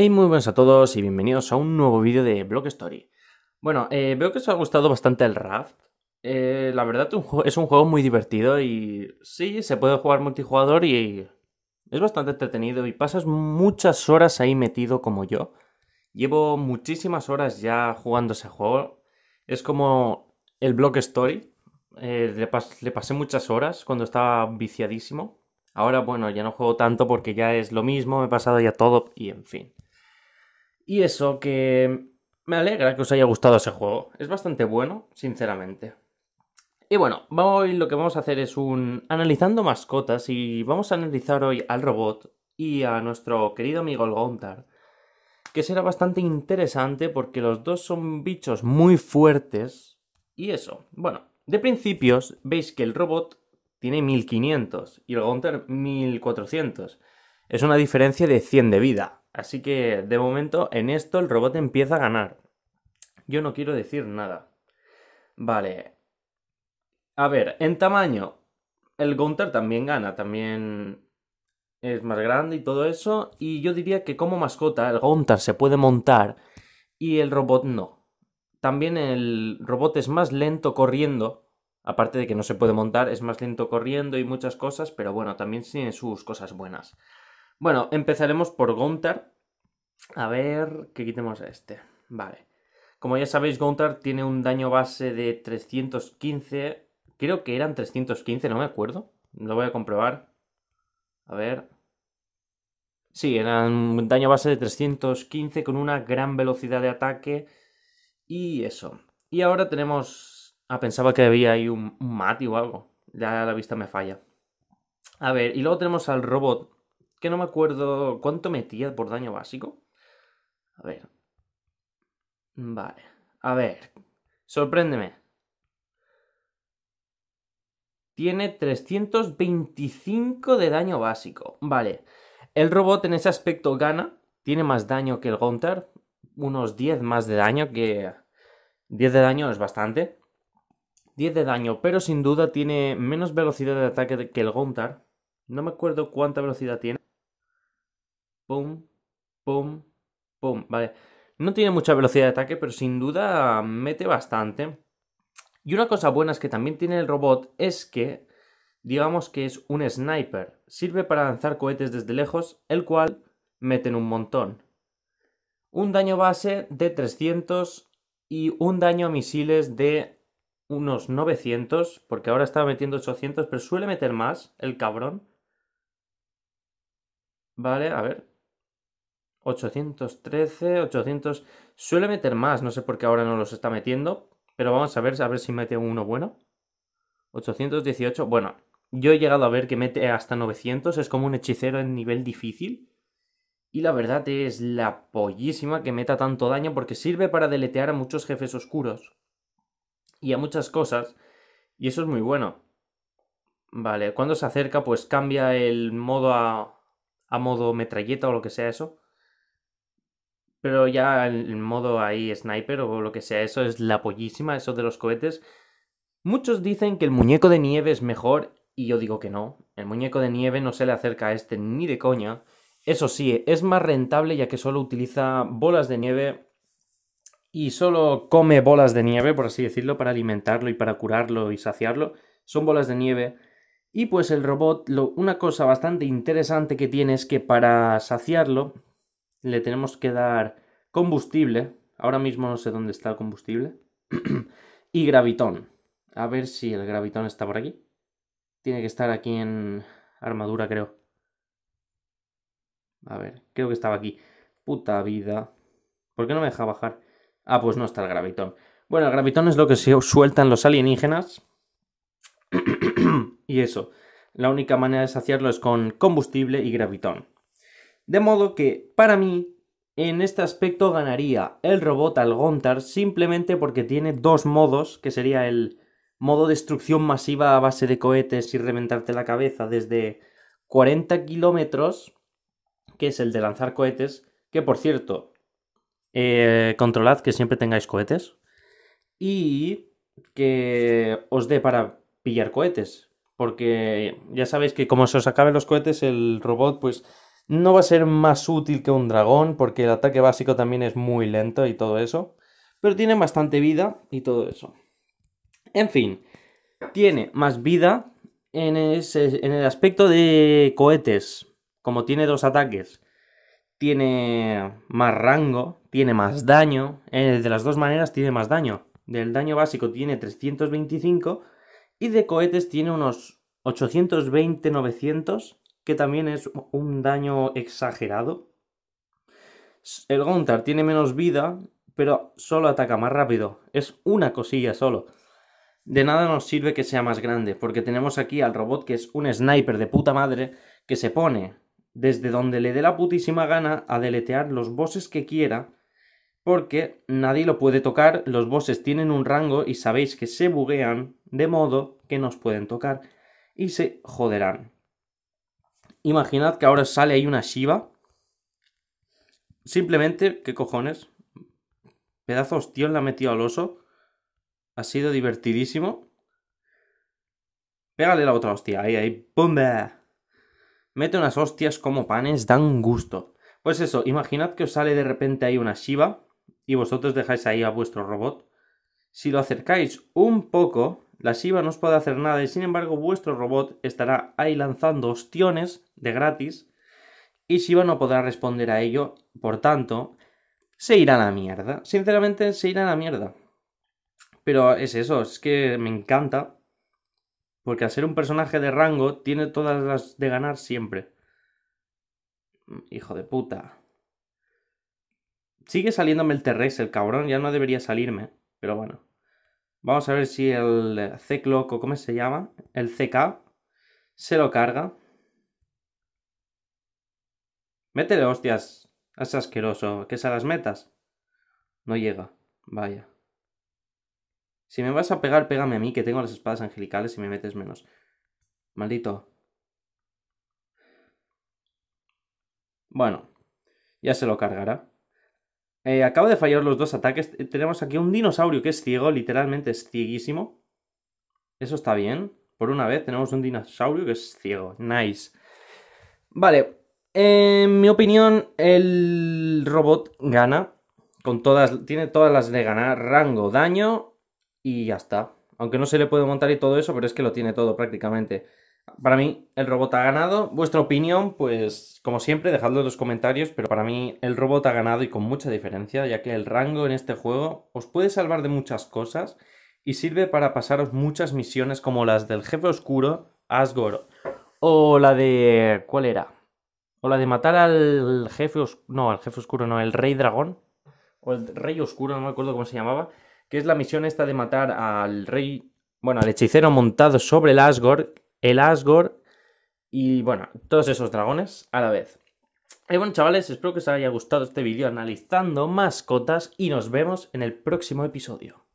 Hey, muy buenas a todos y bienvenidos a un nuevo vídeo de Block Story. Bueno, eh, veo que os ha gustado bastante el Raft. Eh, la verdad es un juego muy divertido y sí, se puede jugar multijugador y es bastante entretenido y pasas muchas horas ahí metido como yo. Llevo muchísimas horas ya jugando ese juego. Es como el Block Story. Eh, le, le pasé muchas horas cuando estaba viciadísimo. Ahora, bueno, ya no juego tanto porque ya es lo mismo, me he pasado ya todo y en fin. Y eso que me alegra que os haya gustado ese juego. Es bastante bueno, sinceramente. Y bueno, hoy lo que vamos a hacer es un analizando mascotas y vamos a analizar hoy al robot y a nuestro querido amigo el Gontar, que será bastante interesante porque los dos son bichos muy fuertes y eso. Bueno, de principios veis que el robot tiene 1500 y el Gontar 1400. Es una diferencia de 100 de vida. Así que de momento en esto el robot empieza a ganar. Yo no quiero decir nada. Vale. A ver, en tamaño. El Gunter también gana, también es más grande y todo eso. Y yo diría que como mascota el Gunter se puede montar y el robot no. También el robot es más lento corriendo. Aparte de que no se puede montar, es más lento corriendo y muchas cosas, pero bueno, también tiene sus cosas buenas. Bueno, empezaremos por Gontar. A ver, que quitemos a este. Vale. Como ya sabéis, Gontar tiene un daño base de 315. Creo que eran 315, no me acuerdo. Lo voy a comprobar. A ver. Sí, eran un daño base de 315 con una gran velocidad de ataque. Y eso. Y ahora tenemos... Ah, pensaba que había ahí un, un o algo. Ya la vista me falla. A ver, y luego tenemos al robot que no me acuerdo cuánto metía por daño básico. A ver. Vale. A ver. Sorpréndeme. Tiene 325 de daño básico. Vale. El robot en ese aspecto gana. Tiene más daño que el Gontar. Unos 10 más de daño que... 10 de daño es bastante. 10 de daño, pero sin duda tiene menos velocidad de ataque que el Gontar. No me acuerdo cuánta velocidad tiene pum, pum, pum. Vale, no tiene mucha velocidad de ataque, pero sin duda mete bastante. Y una cosa buena es que también tiene el robot es que, digamos que es un sniper. Sirve para lanzar cohetes desde lejos, el cual meten un montón. Un daño base de 300 y un daño a misiles de unos 900, porque ahora estaba metiendo 800, pero suele meter más el cabrón. Vale, a ver. 813, 800. Suele meter más, no sé por qué ahora no los está metiendo, pero vamos a ver, a ver si mete uno bueno. 818, bueno, yo he llegado a ver que mete hasta 900, es como un hechicero en nivel difícil. Y la verdad es la pollísima que meta tanto daño porque sirve para deletear a muchos jefes oscuros y a muchas cosas. Y eso es muy bueno. Vale, cuando se acerca pues cambia el modo a, a modo metralleta o lo que sea eso. Pero ya el modo ahí sniper o lo que sea, eso es la pollísima, eso de los cohetes. Muchos dicen que el muñeco de nieve es mejor y yo digo que no. El muñeco de nieve no se le acerca a este ni de coña. Eso sí, es más rentable ya que solo utiliza bolas de nieve y solo come bolas de nieve, por así decirlo, para alimentarlo y para curarlo y saciarlo. Son bolas de nieve. Y pues el robot, lo, una cosa bastante interesante que tiene es que para saciarlo, le tenemos que dar combustible. Ahora mismo no sé dónde está el combustible. y gravitón. A ver si el gravitón está por aquí. Tiene que estar aquí en armadura, creo. A ver, creo que estaba aquí. Puta vida. ¿Por qué no me deja bajar? Ah, pues no está el gravitón. Bueno, el gravitón es lo que se sueltan los alienígenas. y eso. La única manera de saciarlo es con combustible y gravitón. De modo que, para mí, en este aspecto ganaría el robot al Gontar simplemente porque tiene dos modos, que sería el modo destrucción masiva a base de cohetes y reventarte la cabeza desde 40 kilómetros, que es el de lanzar cohetes, que por cierto, eh, controlad que siempre tengáis cohetes y que os dé para pillar cohetes, porque ya sabéis que como se os acaben los cohetes, el robot pues no va a ser más útil que un dragón, porque el ataque básico también es muy lento y todo eso. Pero tiene bastante vida y todo eso. En fin, tiene más vida en, el aspecto de cohetes. Como tiene dos ataques, tiene más rango, tiene más daño. de las dos maneras tiene más daño. Del daño básico tiene 325 y de cohetes tiene unos 820-900 que también es un daño exagerado. El Gontar tiene menos vida, pero solo ataca más rápido. Es una cosilla solo. De nada nos sirve que sea más grande, porque tenemos aquí al robot que es un sniper de puta madre que se pone desde donde le dé la putísima gana a deletear los bosses que quiera, porque nadie lo puede tocar, los bosses tienen un rango y sabéis que se buguean de modo que nos pueden tocar y se joderán. Imaginad que ahora sale ahí una Shiva. Simplemente, ¿qué cojones? Pedazos, hostión la ha metido al oso. Ha sido divertidísimo. Pégale la otra hostia. Ahí, ahí. ¡Pumba! Mete unas hostias como panes, dan gusto. Pues eso, imaginad que os sale de repente ahí una Shiva y vosotros dejáis ahí a vuestro robot. Si lo acercáis un poco, la Shiva no os puede hacer nada y sin embargo vuestro robot estará ahí lanzando ostiones de gratis, y Shiva no podrá responder a ello, por tanto, se irá a la mierda. Sinceramente, se irá a la mierda. Pero es eso, es que me encanta, porque al ser un personaje de rango, tiene todas las de ganar siempre. Hijo de puta. Sigue saliéndome el t el cabrón, ya no debería salirme, pero bueno. Vamos a ver si el C-Clock o cómo se llama, el CK, se lo carga. Métele hostias. Es asqueroso. Que se las metas. No llega. Vaya. Si me vas a pegar, pégame a mí, que tengo las espadas angelicales y me metes menos. Maldito. Bueno. Ya se lo cargará. Eh, acabo de fallar los dos ataques. Eh, tenemos aquí un dinosaurio que es ciego, literalmente es cieguísimo. Eso está bien. Por una vez tenemos un dinosaurio que es ciego. Nice. Vale, en mi opinión, el robot gana. Con todas, tiene todas las de ganar rango, daño y ya está. Aunque no se le puede montar y todo eso, pero es que lo tiene todo prácticamente. Para mí, el robot ha ganado. Vuestra opinión, pues como siempre, dejadlo en los comentarios, pero para mí el robot ha ganado y con mucha diferencia, ya que el rango en este juego os puede salvar de muchas cosas y sirve para pasaros muchas misiones como las del jefe oscuro, Asgoro o la de... ¿cuál era? O la de matar al jefe oscuro. No, al jefe oscuro, no, el rey dragón. O el rey oscuro, no me acuerdo cómo se llamaba. Que es la misión esta de matar al rey. Bueno, al hechicero montado sobre el Asgore. El Asgore. Y bueno, todos esos dragones a la vez. Y bueno, chavales, espero que os haya gustado este vídeo analizando mascotas. Y nos vemos en el próximo episodio.